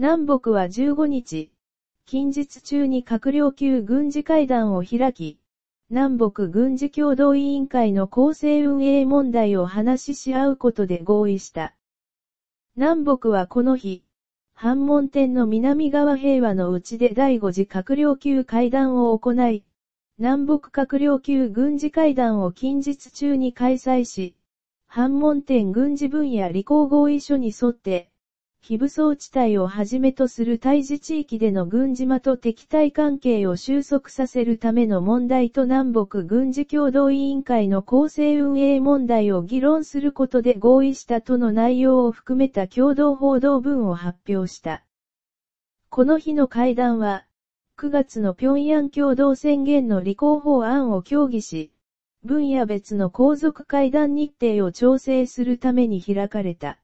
南北は15日、近日中に閣僚級軍事会談を開き、南北軍事共同委員会の構成運営問題を話しし合うことで合意した。南北はこの日、反問店の南側平和のうちで第5次閣僚級会談を行い、南北閣僚級軍事会談を近日中に開催し、反問店軍事分野履行合意書に沿って、非武装地帯をはじめとする対峙地域での軍事間と敵対関係を収束させるための問題と南北軍事共同委員会の構成運営問題を議論することで合意したとの内容を含めた共同報道文を発表した。この日の会談は、9月の平壌共同宣言の履行法案を協議し、分野別の皇族会談日程を調整するために開かれた。